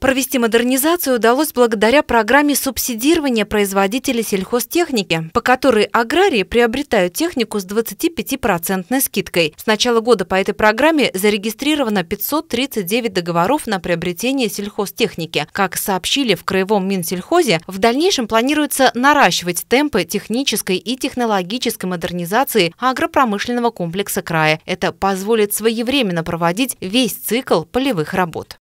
Провести модернизацию удалось благодаря программе субсидирования производителей сельхозтехники, по которой аграрии приобретают технику с 25% скидкой. С начала года по этой программе зарегистрировано 539 договоров на приобретение сельхозтехники. Как сообщили в Краевом Минсельхозе, в дальнейшем планируется наращивать темпы технической и технологической модернизации агропромышленного комплекса края. Это позволит своевременно проводить весь цикл полевых работ.